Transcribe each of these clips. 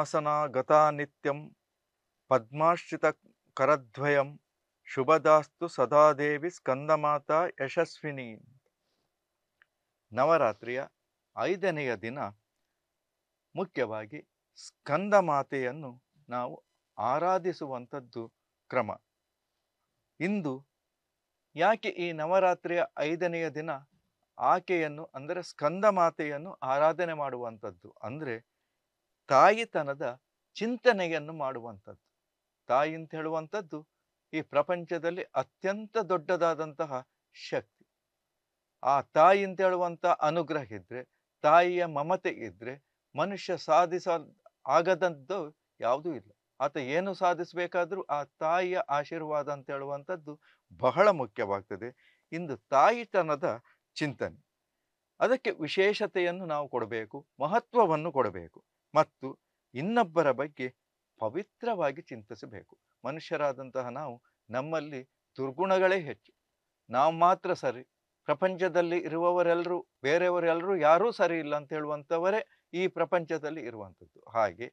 ಗತಾ ಗತಾನಿತ್ಯಂ ಪದ್ಮಾಶ್ರಿತ ಕರದ್ವಯಂ ಶುಭದಾಸ್ತು ಸದಾದೇವಿ ಮಾತಾ ಯಶಸ್ವಿನಿ ನವರಾತ್ರಿಯ ಐದನೆಯ ದಿನ ಮುಖ್ಯವಾಗಿ ಸ್ಕಂದ ಮಾತೆಯನ್ನು ನಾವು ಆರಾಧಿಸುವಂಥದ್ದು ಕ್ರಮ ಇಂದು ಯಾಕೆ ಈ ನವರಾತ್ರಿಯ ಐದನೆಯ ದಿನ ಆಕೆಯನ್ನು ಅಂದರೆ ಸ್ಕಂದ ಮಾತೆಯನ್ನು ಆರಾಧನೆ ಮಾಡುವಂಥದ್ದು ಅಂದರೆ ತಾಯಿತನದ ಚಿಂತನೆಯನ್ನು ಮಾಡುವಂಥದ್ದು ತಾಯಿ ಅಂತ ಹೇಳುವಂಥದ್ದು ಈ ಪ್ರಪಂಚದಲ್ಲಿ ಅತ್ಯಂತ ದೊಡ್ಡದಾದಂತಹ ಶಕ್ತಿ ಆ ತಾಯಿ ಅಂತ ಹೇಳುವಂಥ ಅನುಗ್ರಹ ಇದ್ರೆ ತಾಯಿಯ ಮಮತೆ ಇದ್ದರೆ ಮನುಷ್ಯ ಸಾಧಿಸ ಆಗದಂಥದ್ದು ಯಾವುದೂ ಇಲ್ಲ ಆತ ಏನು ಸಾಧಿಸಬೇಕಾದರೂ ಆ ತಾಯಿಯ ಆಶೀರ್ವಾದ ಅಂತ ಹೇಳುವಂಥದ್ದು ಬಹಳ ಮುಖ್ಯವಾಗ್ತದೆ ಇಂದು ತಾಯಿತನದ ಚಿಂತನೆ ಅದಕ್ಕೆ ವಿಶೇಷತೆಯನ್ನು ನಾವು ಕೊಡಬೇಕು ಮಹತ್ವವನ್ನು ಕೊಡಬೇಕು ಮತ್ತು ಇನ್ನೊಬ್ಬರ ಬಗ್ಗೆ ಪವಿತ್ರವಾಗಿ ಚಿಂತಿಸಬೇಕು ಮನುಷ್ಯರಾದಂತಹ ನಾವು ನಮ್ಮಲ್ಲಿ ದುರ್ಗುಣಗಳೇ ಹೆಚ್ಚು ನಾವು ಮಾತ್ರ ಸರಿ ಪ್ರಪಂಚದಲ್ಲಿ ಇರುವವರೆಲ್ಲರೂ ಬೇರೆಯವರೆಲ್ಲರೂ ಯಾರೂ ಸರಿ ಇಲ್ಲ ಅಂತ ಹೇಳುವಂಥವರೇ ಈ ಪ್ರಪಂಚದಲ್ಲಿ ಇರುವಂಥದ್ದು ಹಾಗೆ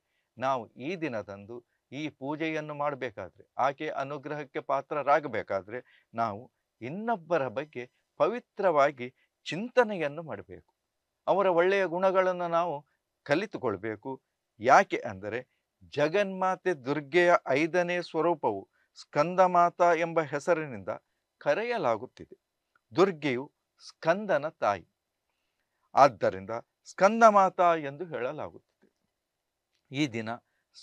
ನಾವು ಈ ದಿನದಂದು ಈ ಪೂಜೆಯನ್ನು ಮಾಡಬೇಕಾದ್ರೆ ಆಕೆ ಅನುಗ್ರಹಕ್ಕೆ ಪಾತ್ರರಾಗಬೇಕಾದ್ರೆ ನಾವು ಇನ್ನೊಬ್ಬರ ಬಗ್ಗೆ ಪವಿತ್ರವಾಗಿ ಚಿಂತನೆಯನ್ನು ಮಾಡಬೇಕು ಅವರ ಒಳ್ಳೆಯ ಗುಣಗಳನ್ನು ನಾವು ಕಲಿತುಕೊಳ್ಬೇಕು ಯಾಕೆ ಅಂದರೆ ಜಗನ್ಮಾತೆ ದುರ್ಗೆಯ ಐದನೇ ಸ್ವರೂಪವು ಸ್ಕಂದಮಾತಾ ಎಂಬ ಹೆಸರಿನಿಂದ ಕರೆಯಲಾಗುತ್ತಿದೆ ದುರ್ಗೆಯು ಸ್ಕಂದನ ತಾಯಿ ಆದ್ದರಿಂದ ಮಾತಾ ಎಂದು ಹೇಳಲಾಗುತ್ತಿದೆ ಈ ದಿನ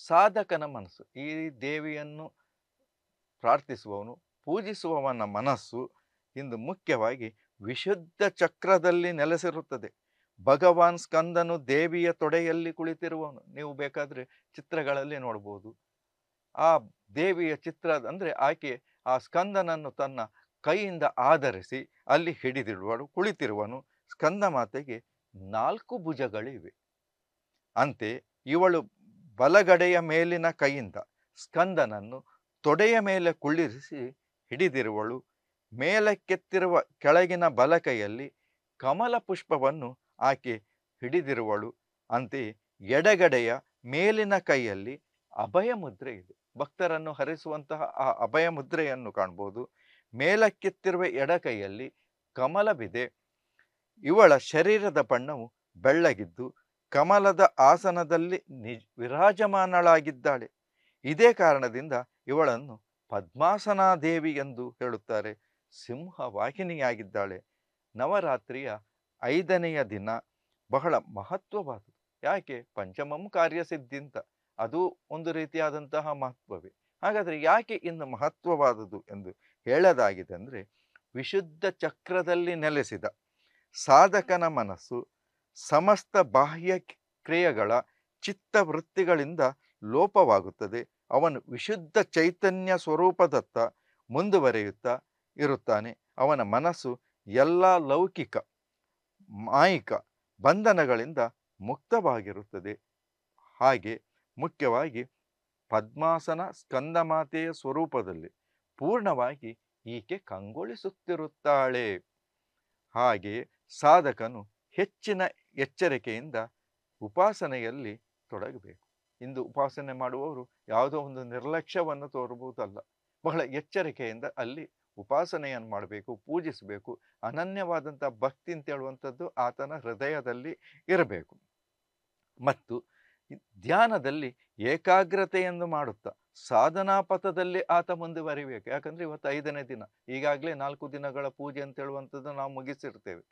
ಸಾಧಕನ ಮನಸ್ಸು ಈ ದೇವಿಯನ್ನು ಪ್ರಾರ್ಥಿಸುವವನು ಪೂಜಿಸುವವನ ಮನಸ್ಸು ಇಂದು ಮುಖ್ಯವಾಗಿ ವಿಶುದ್ಧ ಚಕ್ರದಲ್ಲಿ ನೆಲೆಸಿರುತ್ತದೆ ಭಗವಾನ್ ಸ್ಕಂದನು ದೇವಿಯ ತೊಡೆಯಲ್ಲಿ ಕುಳಿತಿರುವವನು ನೀವು ಬೇಕಾದ್ರೆ ಚಿತ್ರಗಳಲ್ಲಿ ನೋಡ್ಬೋದು ಆ ದೇವಿಯ ಚಿತ್ರ ಅಂದರೆ ಆಕೆ ಆ ಸ್ಕಂದನನ್ನು ತನ್ನ ಕೈಯಿಂದ ಆಧರಿಸಿ ಅಲ್ಲಿ ಹಿಡಿದಿರುವಳು ಕುಳಿತಿರುವನು ಸ್ಕಂದ ಮಾತೆಗೆ ನಾಲ್ಕು ಭುಜಗಳಿವೆ ಅಂತೆ ಇವಳು ಬಲಗಡೆಯ ಮೇಲಿನ ಕೈಯಿಂದ ಸ್ಕಂದನನ್ನು ತೊಡೆಯ ಮೇಲೆ ಕುಳ್ಳಿರಿಸಿ ಹಿಡಿದಿರುವಳು ಮೇಲಕ್ಕೆತ್ತಿರುವ ಕೆಳಗಿನ ಬಲಕೈಯಲ್ಲಿ ಕಮಲ ಪುಷ್ಪವನ್ನು ಆಕೆ ಹಿಡಿದಿರುವಳು ಅಂತೆಯೇ ಎಡಗಡೆಯ ಮೇಲಿನ ಕೈಯಲ್ಲಿ ಅಭಯ ಮುದ್ರೆ ಇದೆ ಭಕ್ತರನ್ನು ಹರಿಸುವಂತಹ ಆ ಅಭಯ ಮುದ್ರೆಯನ್ನು ಕಾಣ್ಬೋದು ಮೇಲಕ್ಕೆತ್ತಿರುವ ಎಡ ಕೈಯಲ್ಲಿ ಕಮಲವಿದೆ ಇವಳ ಶರೀರದ ಬಣ್ಣವು ಬೆಳ್ಳಗಿದ್ದು ಕಮಲದ ಆಸನದಲ್ಲಿ ನಿಜ್ ವಿರಾಜಮಾನಳಾಗಿದ್ದಾಳೆ ಇದೇ ಕಾರಣದಿಂದ ಇವಳನ್ನು ಪದ್ಮಾಸನಾದೇವಿ ಎಂದು ಹೇಳುತ್ತಾರೆ ಸಿಂಹವಾಹಿನಿಯಾಗಿದ್ದಾಳೆ ನವರಾತ್ರಿಯ ಐದನೆಯ ದಿನ ಬಹಳ ಮಹತ್ವವಾದುದು ಯಾಕೆ ಪಂಚಮಂ ಕಾರ್ಯಸಿದ್ಧಿಂತ ಅದು ಒಂದು ರೀತಿಯಾದಂತಹ ಮಹತ್ವವೇ ಹಾಗಾದರೆ ಯಾಕೆ ಇನ್ನು ಮಹತ್ವವಾದದ್ದು ಎಂದು ಹೇಳದಾಗಿದೆ ಅಂದರೆ ವಿಶುದ್ಧ ಚಕ್ರದಲ್ಲಿ ನೆಲೆಸಿದ ಸಾಧಕನ ಮನಸ್ಸು ಸಮಸ್ತ ಬಾಹ್ಯ ಕ್ರಿಯೆಗಳ ಚಿತ್ತವೃತ್ತಿಗಳಿಂದ ಲೋಪವಾಗುತ್ತದೆ ಅವನು ವಿಶುದ್ಧ ಚೈತನ್ಯ ಸ್ವರೂಪದತ್ತ ಮುಂದುವರೆಯುತ್ತಾ ಇರುತ್ತಾನೆ ಅವನ ಮನಸ್ಸು ಎಲ್ಲ ಲೌಕಿಕ ಮಾಯಿಕ ಬಂಧನಗಳಿಂದ ಮುಕ್ತವಾಗಿರುತ್ತದೆ ಹಾಗೆ ಮುಖ್ಯವಾಗಿ ಪದ್ಮಾಸನ ಸ್ಕಂದಮಾತೆಯ ಸ್ವರೂಪದಲ್ಲಿ ಪೂರ್ಣವಾಗಿ ಈಕೆ ಕಂಗೊಳಿಸುತ್ತಿರುತ್ತಾಳೆ ಹಾಗೆಯೇ ಸಾಧಕನು ಹೆಚ್ಚಿನ ಎಚ್ಚರಿಕೆಯಿಂದ ಉಪಾಸನೆಯಲ್ಲಿ ತೊಡಗಬೇಕು ಇಂದು ಉಪಾಸನೆ ಮಾಡುವವರು ಯಾವುದೋ ಒಂದು ನಿರ್ಲಕ್ಷ್ಯವನ್ನು ತೋರುವುದಲ್ಲ ಬಹಳ ಎಚ್ಚರಿಕೆಯಿಂದ ಅಲ್ಲಿ ಉಪಾಸನೆಯನ್ನು ಮಾಡಬೇಕು ಪೂಜಿಸಬೇಕು ಅನನ್ಯವಾದಂಥ ಭಕ್ತಿ ಅಂತ ಆತನ ಹೃದಯದಲ್ಲಿ ಇರಬೇಕು ಮತ್ತು ಧ್ಯಾನದಲ್ಲಿ ಏಕಾಗ್ರತೆಯನ್ನು ಮಾಡುತ್ತಾ ಸಾಧನಾ ಪಥದಲ್ಲಿ ಆತ ಮುಂದುವರಿಬೇಕು ಯಾಕಂದರೆ ಇವತ್ತು ಐದನೇ ದಿನ ಈಗಾಗಲೇ ನಾಲ್ಕು ದಿನಗಳ ಪೂಜೆ ಅಂತ ಹೇಳುವಂಥದ್ದು ನಾವು ಮುಗಿಸಿರ್ತೇವೆ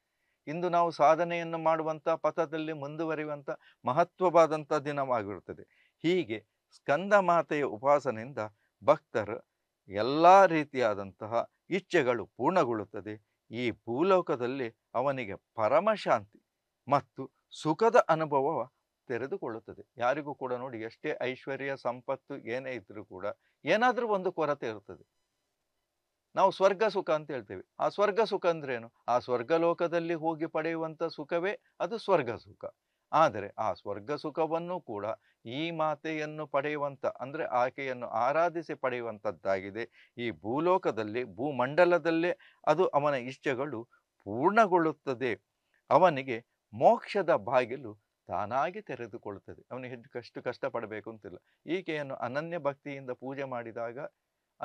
ಇಂದು ನಾವು ಸಾಧನೆಯನ್ನು ಮಾಡುವಂಥ ಪಥದಲ್ಲಿ ಮುಂದುವರಿಯುವಂಥ ಮಹತ್ವವಾದಂಥ ದಿನವಾಗಿರುತ್ತದೆ ಹೀಗೆ ಸ್ಕಂದ ಮಾತೆಯ ಉಪಾಸನೆಯಿಂದ ಭಕ್ತರು ಎಲ್ಲ ರೀತಿಯಾದಂತಹ ಇಚ್ಛೆಗಳು ಪೂರ್ಣಗೊಳ್ಳುತ್ತದೆ ಈ ಭೂಲೋಕದಲ್ಲಿ ಅವನಿಗೆ ಪರಮಶಾಂತಿ ಮತ್ತು ಸುಖದ ಅನುಭವ ತೆರೆದುಕೊಳ್ಳುತ್ತದೆ ಯಾರಿಗೂ ಕೂಡ ನೋಡಿ ಎಷ್ಟೇ ಐಶ್ವರ್ಯ ಸಂಪತ್ತು ಏನೇ ಇದ್ದರೂ ಕೂಡ ಏನಾದರೂ ಒಂದು ಕೊರತೆ ಇರುತ್ತದೆ ನಾವು ಸ್ವರ್ಗ ಸುಖ ಅಂತ ಹೇಳ್ತೇವೆ ಆ ಸ್ವರ್ಗ ಸುಖ ಅಂದ್ರೇನು ಆ ಸ್ವರ್ಗಲೋಕದಲ್ಲಿ ಹೋಗಿ ಪಡೆಯುವಂಥ ಸುಖವೇ ಅದು ಸ್ವರ್ಗ ಸುಖ ಆದರೆ ಆ ಸ್ವರ್ಗ ಸುಖವನ್ನು ಕೂಡ ಈ ಮಾತೆಯನ್ನು ಪಡೆಯುವಂಥ ಅಂದರೆ ಆಕೆಯನ್ನು ಆರಾಧಿಸಿ ಪಡೆಯುವಂಥದ್ದಾಗಿದೆ ಈ ಭೂಲೋಕದಲ್ಲಿ ಭೂಮಂಡಲದಲ್ಲೇ ಅದು ಅವನ ಇಷ್ಟಗಳು ಪೂರ್ಣಗೊಳ್ಳುತ್ತದೆ ಅವನಿಗೆ ಮೋಕ್ಷದ ಬಾಗಿಲು ತಾನಾಗಿ ತೆರೆದುಕೊಳ್ಳುತ್ತದೆ ಅವನಿಗೆ ಹೆಚ್ಚು ಕಷ್ಟ ಕಷ್ಟಪಡಬೇಕು ಅಂತಿಲ್ಲ ಈಕೆಯನ್ನು ಅನನ್ಯ ಭಕ್ತಿಯಿಂದ ಪೂಜೆ ಮಾಡಿದಾಗ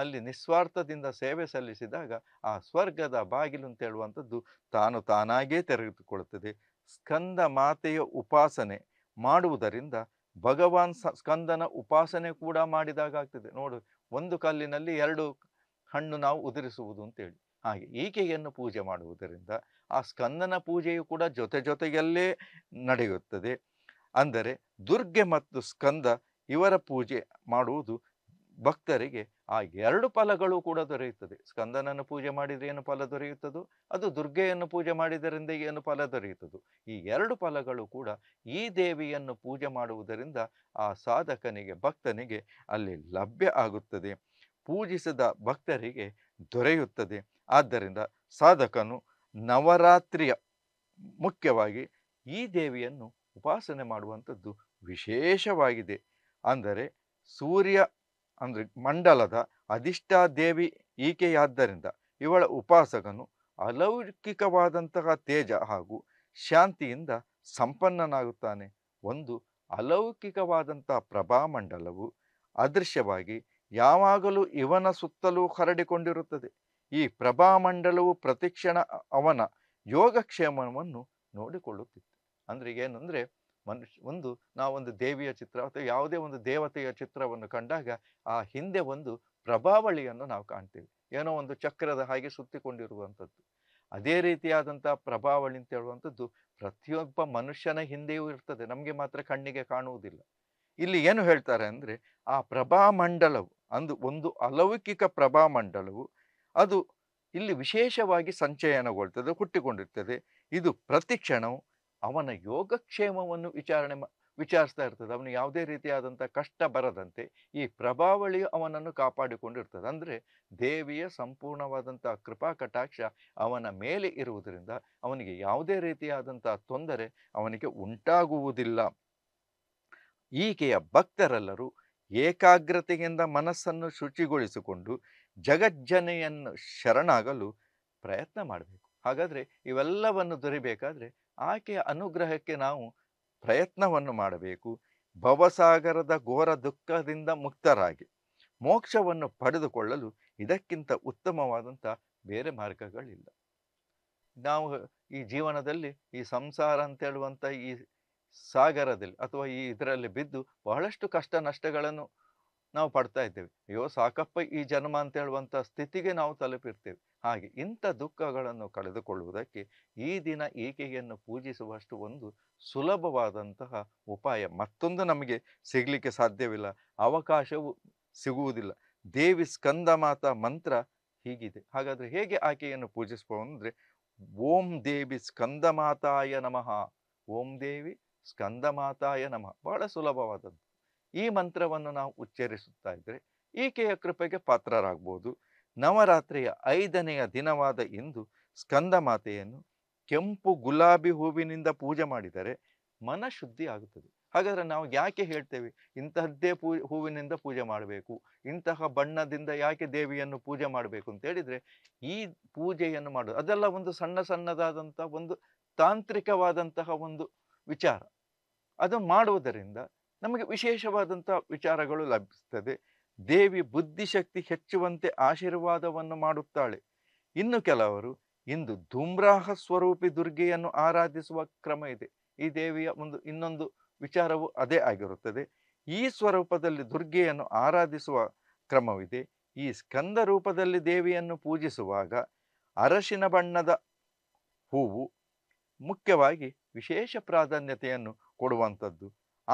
ಅಲ್ಲಿ ನಿಸ್ವಾರ್ಥದಿಂದ ಸೇವೆ ಸಲ್ಲಿಸಿದಾಗ ಆ ಸ್ವರ್ಗದ ಬಾಗಿಲು ಅಂತ ಹೇಳುವಂಥದ್ದು ತಾನು ತಾನಾಗೇ ತೆರೆದುಕೊಳ್ಳುತ್ತದೆ ಸ್ಕಂದ ಮಾತೆಯ ಉಪಾಸನೆ ಮಾಡುವುದರಿಂದ ಭಗವಾನ್ ಸ್ಕಂದನ ಉಪಾಸನೆ ಕೂಡ ಮಾಡಿದಾಗ ಆಗ್ತದೆ ನೋಡು ಒಂದು ಕಲ್ಲಿನಲ್ಲಿ ಎರಡು ಹಣ್ಣು ನಾವು ಉದುರಿಸುವುದು ಅಂತೇಳಿ ಹಾಗೆ ಈಕೆಯನ್ನು ಪೂಜೆ ಮಾಡುವುದರಿಂದ ಆ ಸ್ಕಂದನ ಪೂಜೆಯು ಕೂಡ ಜೊತೆ ಜೊತೆಯಲ್ಲೇ ನಡೆಯುತ್ತದೆ ಅಂದರೆ ದುರ್ಗೆ ಮತ್ತು ಸ್ಕಂದ ಇವರ ಪೂಜೆ ಮಾಡುವುದು ಭಕ್ತರಿಗೆ ಆ ಎರಡು ಫಲಗಳು ಕೂಡ ದೊರೆಯುತ್ತದೆ ಸ್ಕಂದನನ್ನು ಪೂಜೆ ಮಾಡಿದರೆ ಏನು ಫಲ ದೊರೆಯುತ್ತದೋ ಅದು ದುರ್ಗೆಯನ್ನು ಪೂಜೆ ಮಾಡಿದರಿಂದ ಏನು ಫಲ ದೊರೆಯುತ್ತದೋ ಈ ಎರಡು ಫಲಗಳು ಕೂಡ ಈ ದೇವಿಯನ್ನು ಪೂಜೆ ಮಾಡುವುದರಿಂದ ಆ ಸಾಧಕನಿಗೆ ಭಕ್ತನಿಗೆ ಅಲ್ಲಿ ಲಭ್ಯ ಆಗುತ್ತದೆ ಪೂಜಿಸಿದ ಭಕ್ತರಿಗೆ ದೊರೆಯುತ್ತದೆ ಆದ್ದರಿಂದ ಸಾಧಕನು ನವರಾತ್ರಿಯ ಮುಖ್ಯವಾಗಿ ಈ ದೇವಿಯನ್ನು ಉಪಾಸನೆ ಮಾಡುವಂಥದ್ದು ವಿಶೇಷವಾಗಿದೆ ಅಂದರೆ ಸೂರ್ಯ ಅಂದರೆ ಮಂಡಲದ ಅಧಿಷ್ಠಾದೇವಿ ಈಕೆಯಾದ್ದರಿಂದ ಇವಳ ಉಪಾಸಕನು ಅಲೌಕಿಕವಾದಂತಹ ತೇಜ ಹಾಗೂ ಶಾಂತಿಯಿಂದ ಸಂಪನ್ನನಾಗುತ್ತಾನೆ ಒಂದು ಅಲೌಕಿಕವಾದಂಥ ಪ್ರಭಾಮಂಡಲವು ಅದೃಶ್ಯವಾಗಿ ಯಾವಾಗಲೂ ಇವನ ಸುತ್ತಲೂ ಹರಡಿಕೊಂಡಿರುತ್ತದೆ ಈ ಪ್ರಭಾಮಂಡಲವು ಪ್ರತಿಕ್ಷಣ ಅವನ ಯೋಗಕ್ಷೇಮವನ್ನು ನೋಡಿಕೊಳ್ಳುತ್ತಿತ್ತು ಅಂದರೆ ಏನಂದರೆ ಮನುಷ್ಯ ಒಂದು ನಾವೊಂದು ದೇವಿಯ ಚಿತ್ರ ಅಥವಾ ಯಾವುದೇ ಒಂದು ದೇವತೆಯ ಚಿತ್ರವನ್ನು ಕಂಡಾಗ ಆ ಹಿಂದೆ ಒಂದು ಪ್ರಭಾವಳಿಯನ್ನು ನಾವು ಕಾಣ್ತೇವೆ ಏನೋ ಒಂದು ಚಕ್ರದ ಹಾಗೆ ಸುತ್ತಿಕೊಂಡಿರುವಂಥದ್ದು ಅದೇ ರೀತಿಯಾದಂಥ ಪ್ರಭಾವಳಿ ಅಂತ ಹೇಳುವಂಥದ್ದು ಪ್ರತಿಯೊಬ್ಬ ಮನುಷ್ಯನ ಹಿಂದೆಯೂ ಇರ್ತದೆ ನಮಗೆ ಮಾತ್ರ ಕಣ್ಣಿಗೆ ಕಾಣುವುದಿಲ್ಲ ಇಲ್ಲಿ ಏನು ಹೇಳ್ತಾರೆ ಅಂದರೆ ಆ ಪ್ರಭಾ ಮಂಡಲವು ಅಂದು ಒಂದು ಅಲೌಕಿಕ ಪ್ರಭಾ ಮಂಡಲವು ಅದು ಇಲ್ಲಿ ವಿಶೇಷವಾಗಿ ಸಂಚಯನಗೊಳ್ತದೆ ಹುಟ್ಟಿಕೊಂಡಿರ್ತದೆ ಇದು ಪ್ರತಿ ಕ್ಷಣವು ಅವನ ಯೋಗಕ್ಷೇಮವನ್ನು ವಿಚಾರಣೆ ವಿಚಾರಿಸ್ತಾ ಇರ್ತದೆ ಅವನು ಯಾವುದೇ ರೀತಿಯಾದಂಥ ಕಷ್ಟ ಬರದಂತೆ ಈ ಪ್ರಭಾವಳಿಯು ಅವನನ್ನು ಕಾಪಾಡಿಕೊಂಡಿರ್ತದೆ ಅಂದರೆ ದೇವಿಯ ಸಂಪೂರ್ಣವಾದಂಥ ಕೃಪಾ ಕಟಾಕ್ಷ ಅವನ ಮೇಲೆ ಇರುವುದರಿಂದ ಅವನಿಗೆ ಯಾವುದೇ ರೀತಿಯಾದಂಥ ತೊಂದರೆ ಅವನಿಗೆ ಉಂಟಾಗುವುದಿಲ್ಲ ಈಕೆಯ ಭಕ್ತರೆಲ್ಲರೂ ಏಕಾಗ್ರತೆಯಿಂದ ಮನಸ್ಸನ್ನು ಶುಚಿಗೊಳಿಸಿಕೊಂಡು ಜಗಜ್ಜನೆಯನ್ನು ಶರಣಾಗಲು ಪ್ರಯತ್ನ ಮಾಡಬೇಕು ಹಾಗಾದರೆ ಇವೆಲ್ಲವನ್ನು ದೊರೆಯಬೇಕಾದ್ರೆ ಆಕೆಯ ಅನುಗ್ರಹಕ್ಕೆ ನಾವು ಪ್ರಯತ್ನವನ್ನು ಮಾಡಬೇಕು ಭವಸಾಗರದ ಘೋರ ದುಃಖದಿಂದ ಮುಕ್ತರಾಗಿ ಮೋಕ್ಷವನ್ನು ಪಡೆದುಕೊಳ್ಳಲು ಇದಕ್ಕಿಂತ ಉತ್ತಮವಾದಂಥ ಬೇರೆ ಮಾರ್ಗಗಳಿಲ್ಲ ನಾವು ಈ ಜೀವನದಲ್ಲಿ ಈ ಸಂಸಾರ ಅಂತೇಳುವಂಥ ಈ ಸಾಗರದಲ್ಲಿ ಅಥವಾ ಈ ಇದರಲ್ಲಿ ಬಿದ್ದು ಬಹಳಷ್ಟು ಕಷ್ಟ ನಷ್ಟಗಳನ್ನು ನಾವು ಪಡ್ತಾ ಇದ್ದೇವೆ ಅಯ್ಯೋ ಸಾಕಪ್ಪ ಈ ಜನ್ಮ ಅಂತ ಹೇಳುವಂಥ ಸ್ಥಿತಿಗೆ ನಾವು ತಲುಪಿರ್ತೇವೆ ಹಾಗೆ ಇಂಥ ದುಃಖಗಳನ್ನು ಕಳೆದುಕೊಳ್ಳುವುದಕ್ಕೆ ಈ ದಿನ ಏಕೆಯನ್ನು ಪೂಜಿಸುವಷ್ಟು ಒಂದು ಸುಲಭವಾದಂತಹ ಉಪಾಯ ಮತ್ತೊಂದು ನಮಗೆ ಸಿಗಲಿಕ್ಕೆ ಸಾಧ್ಯವಿಲ್ಲ ಅವಕಾಶವು ಸಿಗುವುದಿಲ್ಲ ದೇವಿ ಸ್ಕಂದ ಮಾತಾ ಮಂತ್ರ ಹೀಗಿದೆ ಹಾಗಾದರೆ ಹೇಗೆ ಆಕೆಯನ್ನು ಪೂಜಿಸ್ಬೋದು ಅಂದರೆ ಓಂ ದೇವಿ ಸ್ಕಂದ ಮಾತಾಯ ನಮಃ ಓಂ ದೇವಿ ಸ್ಕಂದ ಮಾತಾಯ ನಮಃ ಬಹಳ ಸುಲಭವಾದದ್ದು ಈ ಮಂತ್ರವನ್ನು ನಾವು ಉಚ್ಚರಿಸುತ್ತಾ ಇದ್ದರೆ ಈಕೆಯ ಕೃಪೆಗೆ ಪಾತ್ರರಾಗ್ಬೋದು ನವರಾತ್ರಿಯ ಐದನೆಯ ದಿನವಾದ ಇಂದು ಸ್ಕಂದ ಮಾತೆಯನ್ನು ಕೆಂಪು ಗುಲಾಬಿ ಹೂವಿನಿಂದ ಪೂಜೆ ಮಾಡಿದರೆ ಶುದ್ಧಿ ಆಗುತ್ತದೆ ಹಾಗಾದರೆ ನಾವು ಯಾಕೆ ಹೇಳ್ತೇವೆ ಇಂತಹದ್ದೇ ಪೂ ಹೂವಿನಿಂದ ಪೂಜೆ ಮಾಡಬೇಕು ಇಂತಹ ಬಣ್ಣದಿಂದ ಯಾಕೆ ದೇವಿಯನ್ನು ಪೂಜೆ ಮಾಡಬೇಕು ಅಂತ ಹೇಳಿದರೆ ಈ ಪೂಜೆಯನ್ನು ಮಾಡೋದು ಅದೆಲ್ಲ ಒಂದು ಸಣ್ಣ ಸಣ್ಣದಾದಂಥ ಒಂದು ತಾಂತ್ರಿಕವಾದಂತಹ ಒಂದು ವಿಚಾರ ಅದು ಮಾಡುವುದರಿಂದ ನಮಗೆ ವಿಶೇಷವಾದಂಥ ವಿಚಾರಗಳು ಲಭಿಸ್ತದೆ ದೇವಿ ಬುದ್ಧಿಶಕ್ತಿ ಹೆಚ್ಚುವಂತೆ ಆಶೀರ್ವಾದವನ್ನು ಮಾಡುತ್ತಾಳೆ ಇನ್ನು ಕೆಲವರು ಇಂದು ಧೂಮ್ರಾಹ ಸ್ವರೂಪಿ ದುರ್ಗೆಯನ್ನು ಆರಾಧಿಸುವ ಕ್ರಮ ಇದೆ ಈ ದೇವಿಯ ಒಂದು ಇನ್ನೊಂದು ವಿಚಾರವು ಅದೇ ಆಗಿರುತ್ತದೆ ಈ ಸ್ವರೂಪದಲ್ಲಿ ದುರ್ಗೆಯನ್ನು ಆರಾಧಿಸುವ ಕ್ರಮವಿದೆ ಈ ಸ್ಕಂದ ರೂಪದಲ್ಲಿ ದೇವಿಯನ್ನು ಪೂಜಿಸುವಾಗ ಅರಶಿನ ಬಣ್ಣದ ಹೂವು ಮುಖ್ಯವಾಗಿ ವಿಶೇಷ ಪ್ರಾಧಾನ್ಯತೆಯನ್ನು ಕೊಡುವಂಥದ್ದು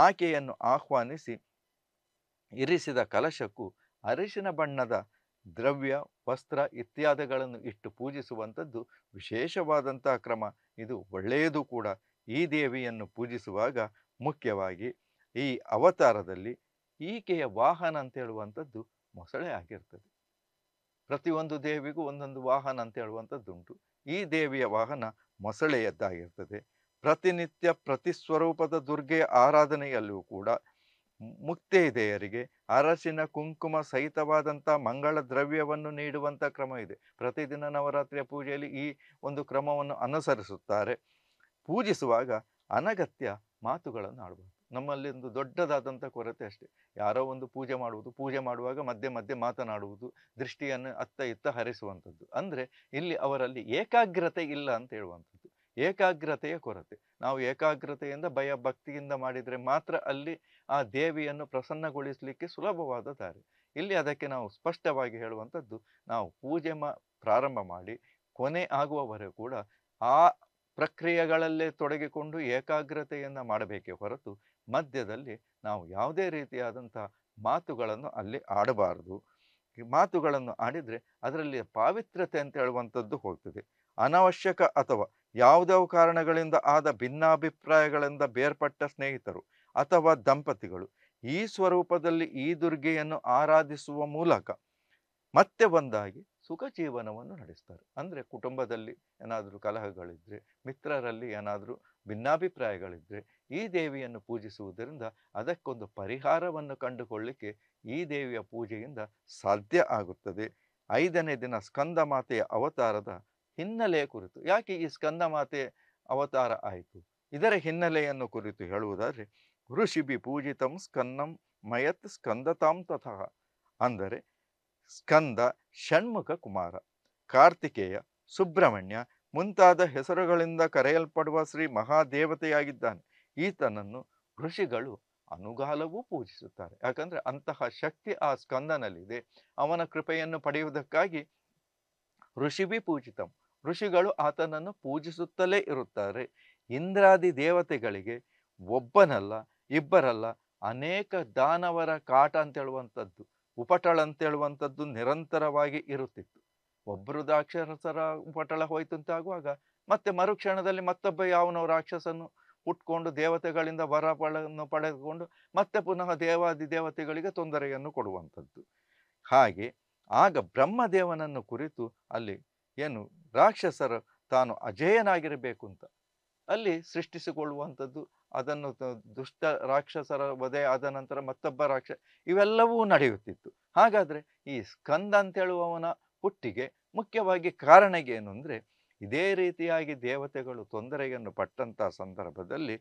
ಆಕೆಯನ್ನು ಆಹ್ವಾನಿಸಿ ಇರಿಸಿದ ಕಲಶಕ್ಕೂ ಅರಿಶಿನ ಬಣ್ಣದ ದ್ರವ್ಯ ವಸ್ತ್ರ ಇತ್ಯಾದಿಗಳನ್ನು ಇಟ್ಟು ಪೂಜಿಸುವಂಥದ್ದು ವಿಶೇಷವಾದಂಥ ಕ್ರಮ ಇದು ಒಳ್ಳೆಯದು ಕೂಡ ಈ ದೇವಿಯನ್ನು ಪೂಜಿಸುವಾಗ ಮುಖ್ಯವಾಗಿ ಈ ಅವತಾರದಲ್ಲಿ ಈಕೆಯ ವಾಹನ ಅಂತ ಹೇಳುವಂಥದ್ದು ಮೊಸಳೆ ಆಗಿರ್ತದೆ ಪ್ರತಿಯೊಂದು ದೇವಿಗೂ ಒಂದೊಂದು ವಾಹನ ಅಂತ ಹೇಳುವಂಥದ್ದುಂಟು ಈ ದೇವಿಯ ವಾಹನ ಮೊಸಳೆಯದ್ದಾಗಿರ್ತದೆ ಪ್ರತಿನಿತ್ಯ ಪ್ರತಿಸ್ವರೂಪದ ದುರ್ಗೆಯ ಆರಾಧನೆಯಲ್ಲೂ ಕೂಡ ಮುಕ್ತೇದೆಯರಿಗೆ ಅರಸಿನ ಕುಂಕುಮ ಸಹಿತವಾದಂಥ ಮಂಗಳ ದ್ರವ್ಯವನ್ನು ನೀಡುವಂಥ ಕ್ರಮ ಇದೆ ಪ್ರತಿದಿನ ನವರಾತ್ರಿಯ ಪೂಜೆಯಲ್ಲಿ ಈ ಒಂದು ಕ್ರಮವನ್ನು ಅನುಸರಿಸುತ್ತಾರೆ ಪೂಜಿಸುವಾಗ ಅನಗತ್ಯ ಮಾತುಗಳನ್ನು ಆಡಬಹುದು ನಮ್ಮಲ್ಲಿ ಒಂದು ದೊಡ್ಡದಾದಂಥ ಕೊರತೆ ಅಷ್ಟೇ ಯಾರೋ ಒಂದು ಪೂಜೆ ಮಾಡುವುದು ಪೂಜೆ ಮಾಡುವಾಗ ಮಧ್ಯೆ ಮಧ್ಯೆ ಮಾತನಾಡುವುದು ದೃಷ್ಟಿಯನ್ನು ಅತ್ತ ಇತ್ತ ಹರಿಸುವಂಥದ್ದು ಅಂದರೆ ಇಲ್ಲಿ ಅವರಲ್ಲಿ ಏಕಾಗ್ರತೆ ಇಲ್ಲ ಅಂತ ಹೇಳುವಂಥದ್ದು ಏಕಾಗ್ರತೆಯ ಕೊರತೆ ನಾವು ಏಕಾಗ್ರತೆಯಿಂದ ಭಯ ಭಕ್ತಿಯಿಂದ ಮಾಡಿದರೆ ಮಾತ್ರ ಅಲ್ಲಿ ಆ ದೇವಿಯನ್ನು ಪ್ರಸನ್ನಗೊಳಿಸಲಿಕ್ಕೆ ಸುಲಭವಾದ ದಾರಿ ಇಲ್ಲಿ ಅದಕ್ಕೆ ನಾವು ಸ್ಪಷ್ಟವಾಗಿ ಹೇಳುವಂಥದ್ದು ನಾವು ಪೂಜೆ ಮಾ ಪ್ರಾರಂಭ ಮಾಡಿ ಕೊನೆ ಆಗುವವರೆಗೂ ಕೂಡ ಆ ಪ್ರಕ್ರಿಯೆಗಳಲ್ಲೇ ತೊಡಗಿಕೊಂಡು ಏಕಾಗ್ರತೆಯನ್ನು ಮಾಡಬೇಕೇ ಹೊರತು ಮಧ್ಯದಲ್ಲಿ ನಾವು ಯಾವುದೇ ರೀತಿಯಾದಂಥ ಮಾತುಗಳನ್ನು ಅಲ್ಲಿ ಆಡಬಾರದು ಮಾತುಗಳನ್ನು ಆಡಿದರೆ ಅದರಲ್ಲಿ ಪಾವಿತ್ರ್ಯತೆ ಅಂತ ಹೇಳುವಂಥದ್ದು ಹೋಗ್ತದೆ ಅನವಶ್ಯಕ ಅಥವಾ ಯಾವುದೋ ಕಾರಣಗಳಿಂದ ಆದ ಭಿನ್ನಾಭಿಪ್ರಾಯಗಳಿಂದ ಬೇರ್ಪಟ್ಟ ಸ್ನೇಹಿತರು ಅಥವಾ ದಂಪತಿಗಳು ಈ ಸ್ವರೂಪದಲ್ಲಿ ಈ ದುರ್ಗೆಯನ್ನು ಆರಾಧಿಸುವ ಮೂಲಕ ಮತ್ತೆ ಒಂದಾಗಿ ಸುಖ ಜೀವನವನ್ನು ನಡೆಸ್ತಾರೆ ಅಂದರೆ ಕುಟುಂಬದಲ್ಲಿ ಏನಾದರೂ ಕಲಹಗಳಿದ್ದರೆ ಮಿತ್ರರಲ್ಲಿ ಏನಾದರೂ ಭಿನ್ನಾಭಿಪ್ರಾಯಗಳಿದ್ದರೆ ಈ ದೇವಿಯನ್ನು ಪೂಜಿಸುವುದರಿಂದ ಅದಕ್ಕೊಂದು ಪರಿಹಾರವನ್ನು ಕಂಡುಕೊಳ್ಳಿಕ್ಕೆ ಈ ದೇವಿಯ ಪೂಜೆಯಿಂದ ಸಾಧ್ಯ ಆಗುತ್ತದೆ ಐದನೇ ದಿನ ಸ್ಕಂದ ಮಾತೆಯ ಅವತಾರದ ಹಿನ್ನೆಲೆಯ ಕುರಿತು ಯಾಕೆ ಈ ಸ್ಕಂದ ಮಾತೆ ಅವತಾರ ಆಯಿತು ಇದರ ಹಿನ್ನೆಲೆಯನ್ನು ಕುರಿತು ಹೇಳುವುದಾದರೆ ಋಷಿಬಿ ಪೂಜಿತಂ ಸ್ಕಂದಂ ಮಯತ್ ಸ್ಕಂದತಾಂ ತಥಃ ಅಂದರೆ ಸ್ಕಂದ ಷಣ್ಮುಖ ಕುಮಾರ ಕಾರ್ತಿಕೇಯ ಸುಬ್ರಹ್ಮಣ್ಯ ಮುಂತಾದ ಹೆಸರುಗಳಿಂದ ಕರೆಯಲ್ಪಡುವ ಶ್ರೀ ಮಹಾದೇವತೆಯಾಗಿದ್ದಾನೆ ಈತನನ್ನು ಋಷಿಗಳು ಅನುಗಾಲವೂ ಪೂಜಿಸುತ್ತಾರೆ ಯಾಕಂದರೆ ಅಂತಹ ಶಕ್ತಿ ಆ ಸ್ಕಂದನಲ್ಲಿದೆ ಅವನ ಕೃಪೆಯನ್ನು ಪಡೆಯುವುದಕ್ಕಾಗಿ ಋಷಿಬಿ ಪೂಜಿತಂ ಋಷಿಗಳು ಆತನನ್ನು ಪೂಜಿಸುತ್ತಲೇ ಇರುತ್ತಾರೆ ಇಂದ್ರಾದಿ ದೇವತೆಗಳಿಗೆ ಒಬ್ಬನಲ್ಲ ಇಬ್ಬರಲ್ಲ ಅನೇಕ ದಾನವರ ಕಾಟ ಅಂತ ಉಪಟಳ ಅಂತ ನಿರಂತರವಾಗಿ ಇರುತ್ತಿತ್ತು ಒಬ್ಬರು ದಾಕ್ಷರಸರ ಉಪಟಳ ಹೋಯ್ತು ಅಂತ ಆಗುವಾಗ ಮತ್ತೆ ಮರುಕ್ಷಣದಲ್ಲಿ ಮತ್ತೊಬ್ಬ ಯಾವನೋ ರಾಕ್ಷಸನ್ನು ಉಟ್ಕೊಂಡು ದೇವತೆಗಳಿಂದ ವರ ಪಳನ್ನು ಪಡೆದುಕೊಂಡು ಮತ್ತೆ ಪುನಃ ದೇವಾದಿ ದೇವತೆಗಳಿಗೆ ತೊಂದರೆಯನ್ನು ಕೊಡುವಂಥದ್ದು ಹಾಗೆ ಆಗ ಬ್ರಹ್ಮದೇವನನ್ನು ಕುರಿತು ಅಲ್ಲಿ ಏನು ರಾಕ್ಷಸರು ತಾನು ಅಜೇಯನಾಗಿರಬೇಕು ಅಂತ ಅಲ್ಲಿ ಸೃಷ್ಟಿಸಿಕೊಳ್ಳುವಂಥದ್ದು ಅದನ್ನು ದುಷ್ಟ ರಾಕ್ಷಸರ ವಧೆ ಆದ ನಂತರ ಮತ್ತೊಬ್ಬ ರಾಕ್ಷ ಇವೆಲ್ಲವೂ ನಡೆಯುತ್ತಿತ್ತು ಹಾಗಾದರೆ ಈ ಸ್ಕಂದ ಅಂತೇಳುವವನ ಹುಟ್ಟಿಗೆ ಮುಖ್ಯವಾಗಿ ಕಾರಣಗೇನು ಅಂದರೆ ಇದೇ ರೀತಿಯಾಗಿ ದೇವತೆಗಳು ತೊಂದರೆಯನ್ನು ಪಟ್ಟಂಥ ಸಂದರ್ಭದಲ್ಲಿ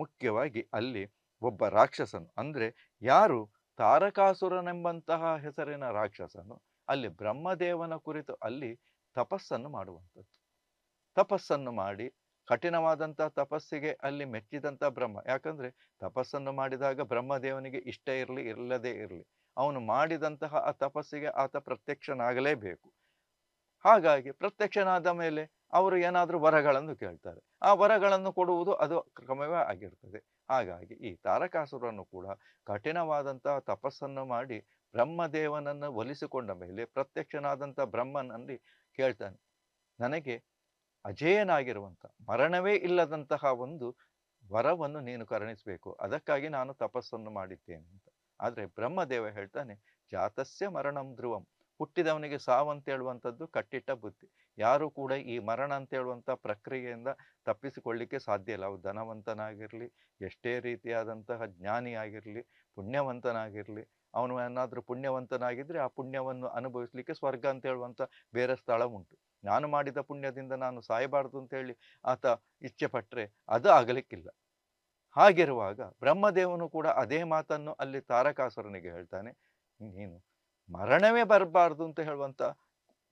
ಮುಖ್ಯವಾಗಿ ಅಲ್ಲಿ ಒಬ್ಬ ರಾಕ್ಷಸನು ಅಂದರೆ ಯಾರು ತಾರಕಾಸುರನೆಂಬಂತಹ ಹೆಸರಿನ ರಾಕ್ಷಸನು ಅಲ್ಲಿ ಬ್ರಹ್ಮದೇವನ ಕುರಿತು ಅಲ್ಲಿ ತಪಸ್ಸನ್ನು ಮಾಡುವಂಥದ್ದು ತಪಸ್ಸನ್ನು ಮಾಡಿ ಕಠಿಣವಾದಂಥ ತಪಸ್ಸಿಗೆ ಅಲ್ಲಿ ಮೆಚ್ಚಿದಂಥ ಬ್ರಹ್ಮ ಯಾಕಂದರೆ ತಪಸ್ಸನ್ನು ಮಾಡಿದಾಗ ಬ್ರಹ್ಮದೇವನಿಗೆ ಇಷ್ಟ ಇರಲಿ ಇರಲ್ಲದೇ ಇರಲಿ ಅವನು ಮಾಡಿದಂತಹ ಆ ತಪಸ್ಸಿಗೆ ಆತ ಪ್ರತ್ಯಕ್ಷನಾಗಲೇಬೇಕು ಹಾಗಾಗಿ ಪ್ರತ್ಯಕ್ಷನಾದ ಮೇಲೆ ಅವರು ಏನಾದರೂ ವರಗಳನ್ನು ಕೇಳ್ತಾರೆ ಆ ವರಗಳನ್ನು ಕೊಡುವುದು ಅದು ಕ್ರಮವೇ ಆಗಿರ್ತದೆ ಹಾಗಾಗಿ ಈ ತಾರಕಾಸುರನ್ನು ಕೂಡ ಕಠಿಣವಾದಂತಹ ತಪಸ್ಸನ್ನು ಮಾಡಿ ಬ್ರಹ್ಮದೇವನನ್ನು ಒಲಿಸಿಕೊಂಡ ಮೇಲೆ ಪ್ರತ್ಯಕ್ಷನಾದಂಥ ಬ್ರಹ್ಮನಲ್ಲಿ ಕೇಳ್ತಾನೆ ನನಗೆ ಅಜೇಯನಾಗಿರುವಂಥ ಮರಣವೇ ಇಲ್ಲದಂತಹ ಒಂದು ವರವನ್ನು ನೀನು ಕರುಣಿಸಬೇಕು ಅದಕ್ಕಾಗಿ ನಾನು ತಪಸ್ಸನ್ನು ಮಾಡಿದ್ದೇನೆ ಅಂತ ಆದರೆ ಬ್ರಹ್ಮದೇವ ಹೇಳ್ತಾನೆ ಜಾತಸ್ಯ ಮರಣಂ ಧ್ರುವಂ ಹುಟ್ಟಿದವನಿಗೆ ಸಾವಂತ ಹೇಳುವಂಥದ್ದು ಕಟ್ಟಿಟ್ಟ ಬುದ್ಧಿ ಯಾರು ಕೂಡ ಈ ಮರಣ ಅಂತ ಹೇಳುವಂಥ ಪ್ರಕ್ರಿಯೆಯಿಂದ ತಪ್ಪಿಸಿಕೊಳ್ಳಿಕ್ಕೆ ಸಾಧ್ಯ ಇಲ್ಲ ಅವು ಧನವಂತನಾಗಿರಲಿ ಎಷ್ಟೇ ರೀತಿಯಾದಂತಹ ಜ್ಞಾನಿಯಾಗಿರಲಿ ಪುಣ್ಯವಂತನಾಗಿರಲಿ ಅವನು ಏನಾದರೂ ಪುಣ್ಯವಂತನಾಗಿದ್ದರೆ ಆ ಪುಣ್ಯವನ್ನು ಅನುಭವಿಸಲಿಕ್ಕೆ ಸ್ವರ್ಗ ಅಂತ ಹೇಳುವಂಥ ಬೇರೆ ಸ್ಥಳ ಉಂಟು ನಾನು ಮಾಡಿದ ಪುಣ್ಯದಿಂದ ನಾನು ಸಾಯಬಾರ್ದು ಅಂತೇಳಿ ಆತ ಇಚ್ಛೆ ಪಟ್ಟರೆ ಅದು ಆಗಲಿಕ್ಕಿಲ್ಲ ಹಾಗಿರುವಾಗ ಬ್ರಹ್ಮದೇವನು ಕೂಡ ಅದೇ ಮಾತನ್ನು ಅಲ್ಲಿ ತಾರಕಾಸುರನಿಗೆ ಹೇಳ್ತಾನೆ ನೀನು ಮರಣವೇ ಬರಬಾರ್ದು ಅಂತ ಹೇಳುವಂಥ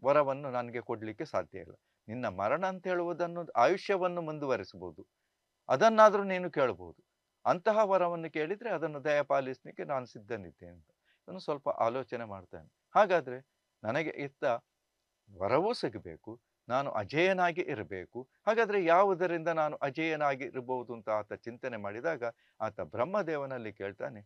ವರವನ್ನು ನನಗೆ ಕೊಡಲಿಕ್ಕೆ ಸಾಧ್ಯ ಇಲ್ಲ ನಿನ್ನ ಮರಣ ಅಂತ ಹೇಳುವುದನ್ನು ಆಯುಷ್ಯವನ್ನು ಮುಂದುವರಿಸಬಹುದು ಅದನ್ನಾದರೂ ನೀನು ಕೇಳಬಹುದು ಅಂತಹ ವರವನ್ನು ಕೇಳಿದರೆ ಅದನ್ನು ದಯಪಾಲಿಸಲಿಕ್ಕೆ ನಾನು ಸಿದ್ಧನಿದ್ದೇನೆ ನಾನು ಸ್ವಲ್ಪ ಆಲೋಚನೆ ಮಾಡ್ತೇನೆ ಹಾಗಾದರೆ ನನಗೆ ಇತ್ತ ವರವೂ ಸಿಗಬೇಕು ನಾನು ಅಜೇಯನಾಗಿ ಇರಬೇಕು ಹಾಗಾದರೆ ಯಾವುದರಿಂದ ನಾನು ಅಜೇಯನಾಗಿ ಇರಬಹುದು ಅಂತ ಆತ ಚಿಂತನೆ ಮಾಡಿದಾಗ ಆತ ಬ್ರಹ್ಮದೇವನಲ್ಲಿ ಕೇಳ್ತಾನೆ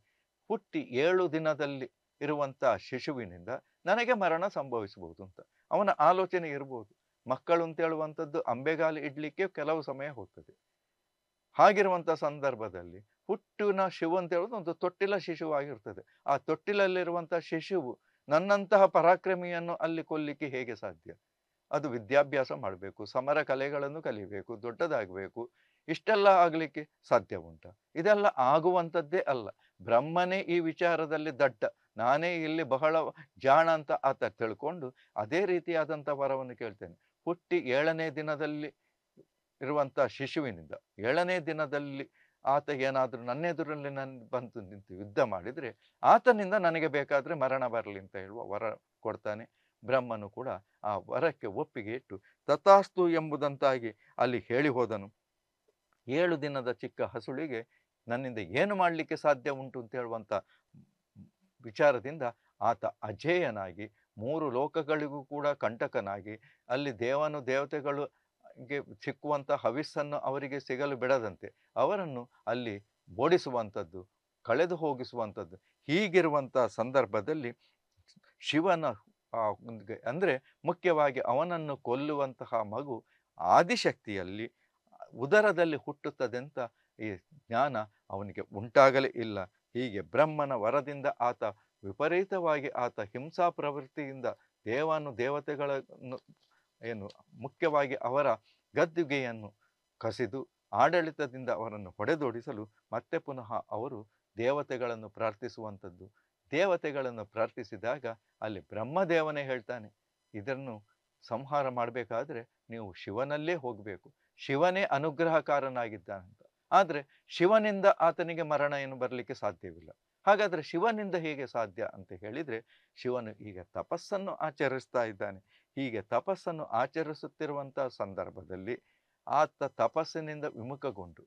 ಹುಟ್ಟಿ ಏಳು ದಿನದಲ್ಲಿ ಇರುವಂಥ ಶಿಶುವಿನಿಂದ ನನಗೆ ಮರಣ ಸಂಭವಿಸಬಹುದು ಅಂತ ಅವನ ಆಲೋಚನೆ ಇರಬಹುದು ಮಕ್ಕಳು ಅಂತೇಳುವಂಥದ್ದು ಅಂಬೆಗಾಲು ಇಡ್ಲಿಕ್ಕೆ ಕೆಲವು ಸಮಯ ಹೋಗ್ತದೆ ಹಾಗಿರುವಂಥ ಸಂದರ್ಭದಲ್ಲಿ ಹುಟ್ಟಿನ ಶಿವು ಅಂತ ಹೇಳೋದು ಒಂದು ತೊಟ್ಟಿಲ ಶಿಶುವಾಗಿರ್ತದೆ ಆ ತೊಟ್ಟಿಲಲ್ಲಿರುವಂತಹ ಶಿಶುವು ನನ್ನಂತಹ ಪರಾಕ್ರಮಿಯನ್ನು ಅಲ್ಲಿ ಕೊಲ್ಲಿಕ್ಕೆ ಹೇಗೆ ಸಾಧ್ಯ ಅದು ವಿದ್ಯಾಭ್ಯಾಸ ಮಾಡಬೇಕು ಸಮರ ಕಲೆಗಳನ್ನು ಕಲಿಬೇಕು ದೊಡ್ಡದಾಗಬೇಕು ಇಷ್ಟೆಲ್ಲ ಆಗಲಿಕ್ಕೆ ಸಾಧ್ಯ ಉಂಟ ಇದೆಲ್ಲ ಆಗುವಂಥದ್ದೇ ಅಲ್ಲ ಬ್ರಹ್ಮನೇ ಈ ವಿಚಾರದಲ್ಲಿ ದಡ್ಡ ನಾನೇ ಇಲ್ಲಿ ಬಹಳ ಜಾಣ ಅಂತ ಆತ ತಿಳ್ಕೊಂಡು ಅದೇ ರೀತಿಯಾದಂಥ ವರವನ್ನು ಕೇಳ್ತೇನೆ ಹುಟ್ಟಿ ಏಳನೇ ದಿನದಲ್ಲಿ ಇರುವಂಥ ಶಿಶುವಿನಿಂದ ಏಳನೇ ದಿನದಲ್ಲಿ ಏನಾದರೂ ನನ್ನ ಎದುರಲ್ಲಿ ನಾನು ಬಂತು ನಿಂತು ಯುದ್ಧ ಮಾಡಿದರೆ ಆತನಿಂದ ನನಗೆ ಬೇಕಾದರೆ ಮರಣ ಬರಲಿ ಅಂತ ಹೇಳುವ ವರ ಕೊಡ್ತಾನೆ ಬ್ರಹ್ಮನು ಕೂಡ ಆ ವರಕ್ಕೆ ಒಪ್ಪಿಗೆ ಇಟ್ಟು ತಥಾಸ್ತು ಎಂಬುದಂತಾಗಿ ಅಲ್ಲಿ ಹೇಳಿ ಹೋದನು ಏಳು ದಿನದ ಚಿಕ್ಕ ಹಸುಳಿಗೆ ನನ್ನಿಂದ ಏನು ಮಾಡಲಿಕ್ಕೆ ಸಾಧ್ಯ ಉಂಟು ಅಂತ ಹೇಳುವಂಥ ವಿಚಾರದಿಂದ ಆತ ಅಜೇಯನಾಗಿ ಮೂರು ಲೋಕಗಳಿಗೂ ಕೂಡ ಕಂಟಕನಾಗಿ ಅಲ್ಲಿ ದೇವನು ದೇವತೆಗಳು ಗೆ ಸಿಕ್ಕುವಂಥ ಹವಿಸ್ಸನ್ನು ಅವರಿಗೆ ಸಿಗಲು ಬಿಡದಂತೆ ಅವರನ್ನು ಅಲ್ಲಿ ಓಡಿಸುವಂಥದ್ದು ಕಳೆದು ಹೋಗಿಸುವಂಥದ್ದು ಹೀಗಿರುವಂಥ ಸಂದರ್ಭದಲ್ಲಿ ಶಿವನ ಅಂದರೆ ಮುಖ್ಯವಾಗಿ ಅವನನ್ನು ಕೊಲ್ಲುವಂತಹ ಮಗು ಆದಿಶಕ್ತಿಯಲ್ಲಿ ಉದರದಲ್ಲಿ ಹುಟ್ಟುತ್ತದೆ ಅಂತ ಈ ಜ್ಞಾನ ಅವನಿಗೆ ಉಂಟಾಗಲೇ ಇಲ್ಲ ಹೀಗೆ ಬ್ರಹ್ಮನ ವರದಿಂದ ಆತ ವಿಪರೀತವಾಗಿ ಆತ ಹಿಂಸಾ ಪ್ರವೃತ್ತಿಯಿಂದ ದೇವಾನು ದೇವತೆಗಳನ್ನು ಏನು ಮುಖ್ಯವಾಗಿ ಅವರ ಗದ್ದುಗೆಯನ್ನು ಕಸಿದು ಆಡಳಿತದಿಂದ ಅವರನ್ನು ಹೊಡೆದೋಡಿಸಲು ಮತ್ತೆ ಪುನಃ ಅವರು ದೇವತೆಗಳನ್ನು ಪ್ರಾರ್ಥಿಸುವಂಥದ್ದು ದೇವತೆಗಳನ್ನು ಪ್ರಾರ್ಥಿಸಿದಾಗ ಅಲ್ಲಿ ಬ್ರಹ್ಮದೇವನೇ ಹೇಳ್ತಾನೆ ಇದನ್ನು ಸಂಹಾರ ಮಾಡಬೇಕಾದ್ರೆ ನೀವು ಶಿವನಲ್ಲೇ ಹೋಗಬೇಕು ಶಿವನೇ ಅನುಗ್ರಹಕಾರನಾಗಿದ್ದಾನಂತ ಆದರೆ ಶಿವನಿಂದ ಆತನಿಗೆ ಮರಣ ಏನು ಬರಲಿಕ್ಕೆ ಸಾಧ್ಯವಿಲ್ಲ ಹಾಗಾದರೆ ಶಿವನಿಂದ ಹೇಗೆ ಸಾಧ್ಯ ಅಂತ ಹೇಳಿದರೆ ಶಿವನು ಈಗ ತಪಸ್ಸನ್ನು ಆಚರಿಸ್ತಾ ಇದ್ದಾನೆ ಹೀಗೆ ತಪಸ್ಸನ್ನು ಆಚರಿಸುತ್ತಿರುವಂತಹ ಸಂದರ್ಭದಲ್ಲಿ ಆತ ತಪಸ್ಸಿನಿಂದ ವಿಮುಖಗೊಂಡು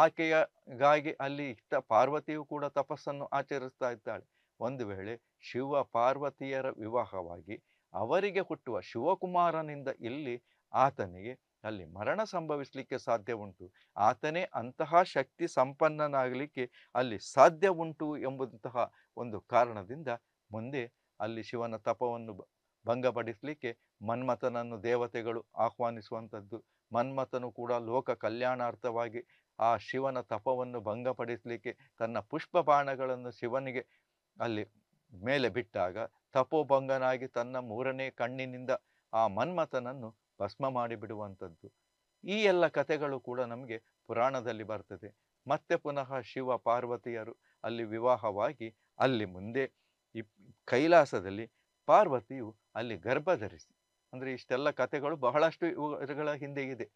ಆಕೆಯಗಾಗಿ ಅಲ್ಲಿ ಇತ್ತ ಪಾರ್ವತಿಯು ಕೂಡ ತಪಸ್ಸನ್ನು ಆಚರಿಸ್ತಾ ಇದ್ದಾಳೆ ಒಂದು ವೇಳೆ ಶಿವ ಪಾರ್ವತಿಯರ ವಿವಾಹವಾಗಿ ಅವರಿಗೆ ಹುಟ್ಟುವ ಶಿವಕುಮಾರನಿಂದ ಇಲ್ಲಿ ಆತನಿಗೆ ಅಲ್ಲಿ ಮರಣ ಸಂಭವಿಸಲಿಕ್ಕೆ ಸಾಧ್ಯ ಉಂಟು ಆತನೇ ಅಂತಹ ಶಕ್ತಿ ಸಂಪನ್ನನಾಗಲಿಕ್ಕೆ ಅಲ್ಲಿ ಸಾಧ್ಯ ಉಂಟು ಎಂಬಂತಹ ಒಂದು ಕಾರಣದಿಂದ ಮುಂದೆ ಅಲ್ಲಿ ಶಿವನ ತಪವನ್ನು ಭಂಗಪಡಿಸಲಿಕ್ಕೆ ಮನ್ಮಥನನ್ನು ದೇವತೆಗಳು ಆಹ್ವಾನಿಸುವಂಥದ್ದು ಮನ್ಮಥನು ಕೂಡ ಲೋಕ ಕಲ್ಯಾಣಾರ್ಥವಾಗಿ ಆ ಶಿವನ ತಪವನ್ನು ಭಂಗಪಡಿಸಲಿಕ್ಕೆ ತನ್ನ ಪುಷ್ಪ ಬಾಣಗಳನ್ನು ಶಿವನಿಗೆ ಅಲ್ಲಿ ಮೇಲೆ ಬಿಟ್ಟಾಗ ತಪೋಭಂಗನಾಗಿ ತನ್ನ ಮೂರನೇ ಕಣ್ಣಿನಿಂದ ಆ ಮನ್ಮಥನನ್ನು ಭಸ್ಮ ಮಾಡಿಬಿಡುವಂಥದ್ದು ಈ ಎಲ್ಲ ಕಥೆಗಳು ಕೂಡ ನಮಗೆ ಪುರಾಣದಲ್ಲಿ ಬರ್ತದೆ ಮತ್ತೆ ಪುನಃ ಶಿವ ಪಾರ್ವತಿಯರು ಅಲ್ಲಿ ವಿವಾಹವಾಗಿ ಅಲ್ಲಿ ಮುಂದೆ ಈ ಕೈಲಾಸದಲ್ಲಿ ಪಾರ್ವತಿಯು ಅಲ್ಲಿ ಗರ್ಭ ಧರಿಸಿ ಅಂದರೆ ಇಷ್ಟೆಲ್ಲ ಕಥೆಗಳು ಬಹಳಷ್ಟು ಇವುಗಳ ಹಿಂದೆ ಇದೆ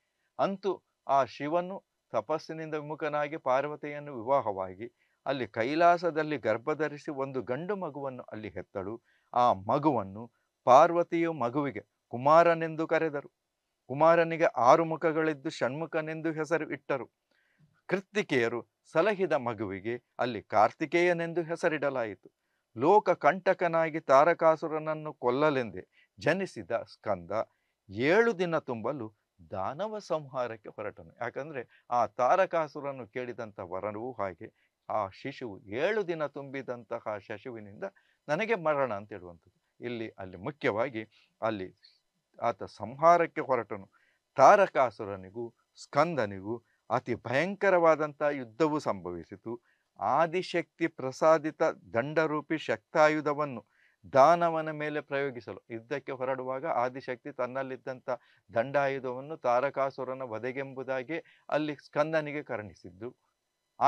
ಅಂತೂ ಆ ಶಿವನು ತಪಸ್ಸಿನಿಂದ ವಿಮುಖನಾಗಿ ಪಾರ್ವತಿಯನ್ನು ವಿವಾಹವಾಗಿ ಅಲ್ಲಿ ಕೈಲಾಸದಲ್ಲಿ ಗರ್ಭಧರಿಸಿ ಒಂದು ಗಂಡು ಮಗುವನ್ನು ಅಲ್ಲಿ ಹೆತ್ತಳು ಆ ಮಗುವನ್ನು ಪಾರ್ವತಿಯು ಮಗುವಿಗೆ ಕುಮಾರನೆಂದು ಕರೆದರು ಕುಮಾರನಿಗೆ ಆರು ಮುಖಗಳಿದ್ದು ಷಣ್ಮುಖನೆಂದು ಹೆಸರು ಇಟ್ಟರು ಕೃತ್ತಿಕೆಯರು ಸಲಹಿದ ಮಗುವಿಗೆ ಅಲ್ಲಿ ಕಾರ್ತಿಕೇಯನೆಂದು ಹೆಸರಿಡಲಾಯಿತು ಲೋಕ ಕಂಟಕನಾಗಿ ತಾರಕಾಸುರನನ್ನು ಕೊಲ್ಲಲೆಂದೇ ಜನಿಸಿದ ಸ್ಕಂದ ಏಳು ದಿನ ತುಂಬಲು ದಾನವ ಸಂಹಾರಕ್ಕೆ ಹೊರಟನು ಯಾಕಂದರೆ ಆ ತಾರಕಾಸುರನ್ನು ಕೇಳಿದಂಥ ವರನವೂ ಹಾಗೆ ಆ ಶಿಶುವು ಏಳು ದಿನ ತುಂಬಿದಂತಹ ಶಶುವಿನಿಂದ ನನಗೆ ಮರಣ ಅಂತ ಹೇಳುವಂಥದ್ದು ಇಲ್ಲಿ ಅಲ್ಲಿ ಮುಖ್ಯವಾಗಿ ಅಲ್ಲಿ ಆತ ಸಂಹಾರಕ್ಕೆ ಹೊರಟನು ತಾರಕಾಸುರನಿಗೂ ಸ್ಕಂದನಿಗೂ ಅತಿ ಭಯಂಕರವಾದಂಥ ಯುದ್ಧವು ಸಂಭವಿಸಿತು ಆದಿಶಕ್ತಿ ಪ್ರಸಾದಿತ ದಂಡರೂಪಿ ಶಕ್ತಾಯುಧವನ್ನು ದಾನವನ ಮೇಲೆ ಪ್ರಯೋಗಿಸಲು ಯುದ್ಧಕ್ಕೆ ಹೊರಡುವಾಗ ಆದಿಶಕ್ತಿ ತನ್ನಲ್ಲಿದ್ದಂಥ ದಂಡಾಯುಧವನ್ನು ತಾರಕಾಸುರನ ವಧೆಗೆಂಬುದಾಗಿ ಅಲ್ಲಿ ಸ್ಕಂದನಿಗೆ ಕರುಣಿಸಿದ್ದು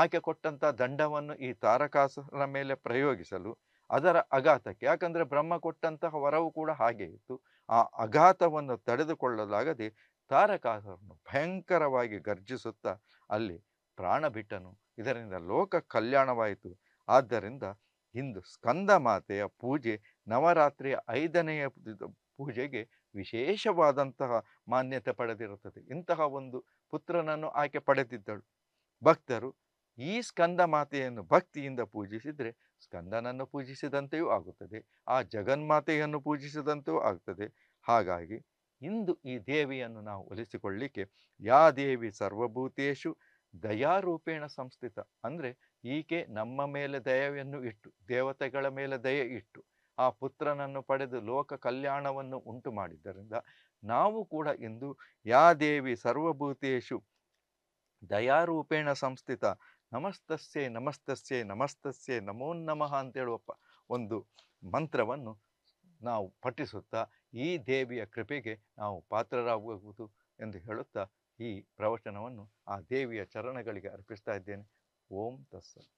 ಆಕೆ ಕೊಟ್ಟಂಥ ದಂಡವನ್ನು ಈ ತಾರಕಾಸುರನ ಮೇಲೆ ಪ್ರಯೋಗಿಸಲು ಅದರ ಅಘಾತಕ್ಕೆ ಯಾಕಂದರೆ ಬ್ರಹ್ಮ ಕೊಟ್ಟಂತಹ ವರವು ಕೂಡ ಹಾಗೆ ಇತ್ತು ಆ ಅಘಾತವನ್ನು ತಡೆದುಕೊಳ್ಳಲಾಗದೆ ತಾರಕಾಸುರನು ಭಯಂಕರವಾಗಿ ಗರ್ಜಿಸುತ್ತಾ ಅಲ್ಲಿ ಪ್ರಾಣ ಬಿಟ್ಟನು ಇದರಿಂದ ಲೋಕ ಕಲ್ಯಾಣವಾಯಿತು ಆದ್ದರಿಂದ ಇಂದು ಸ್ಕಂದ ಮಾತೆಯ ಪೂಜೆ ನವರಾತ್ರಿಯ ಐದನೆಯ ಪೂಜೆಗೆ ವಿಶೇಷವಾದಂತಹ ಮಾನ್ಯತೆ ಪಡೆದಿರುತ್ತದೆ ಇಂತಹ ಒಂದು ಪುತ್ರನನ್ನು ಆಕೆ ಪಡೆದಿದ್ದಳು ಭಕ್ತರು ಈ ಸ್ಕಂದ ಮಾತೆಯನ್ನು ಭಕ್ತಿಯಿಂದ ಪೂಜಿಸಿದರೆ ಸ್ಕಂದನನ್ನು ಪೂಜಿಸಿದಂತೆಯೂ ಆಗುತ್ತದೆ ಆ ಜಗನ್ಮಾತೆಯನ್ನು ಪೂಜಿಸಿದಂತೆಯೂ ಆಗ್ತದೆ ಹಾಗಾಗಿ ಇಂದು ಈ ದೇವಿಯನ್ನು ನಾವು ಒಲಿಸಿಕೊಳ್ಳಿಕ್ಕೆ ಯಾ ದೇವಿ ಸರ್ವಭೂತೇಶು ದಯಾರೂಪೇಣ ಸಂಸ್ಥಿತ ಅಂದರೆ ಈಕೆ ನಮ್ಮ ಮೇಲೆ ದಯವನ್ನು ಇಟ್ಟು ದೇವತೆಗಳ ಮೇಲೆ ದಯ ಇಟ್ಟು ಆ ಪುತ್ರನನ್ನು ಪಡೆದು ಲೋಕ ಕಲ್ಯಾಣವನ್ನು ಉಂಟು ಮಾಡಿದ್ದರಿಂದ ನಾವು ಕೂಡ ಇಂದು ಯಾ ದೇವಿ ಸರ್ವಭೂತೇಶು ದಯಾರೂಪೇಣ ಸಂಸ್ಥಿತ ನಮಸ್ತಸ್ಯೆ ನಮಸ್ತಸ್ಯೇ ನಮಸ್ತಸ್ಯೆ ನಮೋ ನಮಃ ಅಂತೇಳುವ ಒಂದು ಮಂತ್ರವನ್ನು ನಾವು ಪಠಿಸುತ್ತಾ ಈ ದೇವಿಯ ಕೃಪೆಗೆ ನಾವು ಪಾತ್ರರಾಗುವುದು ಎಂದು ಹೇಳುತ್ತಾ ಈ ಪ್ರವಚನವನ್ನು ಆ ದೇವಿಯ ಚರಣಗಳಿಗೆ ಅರ್ಪಿಸ್ತಾ ಇದ್ದೇನೆ ಓಂ ತಸ್ಸ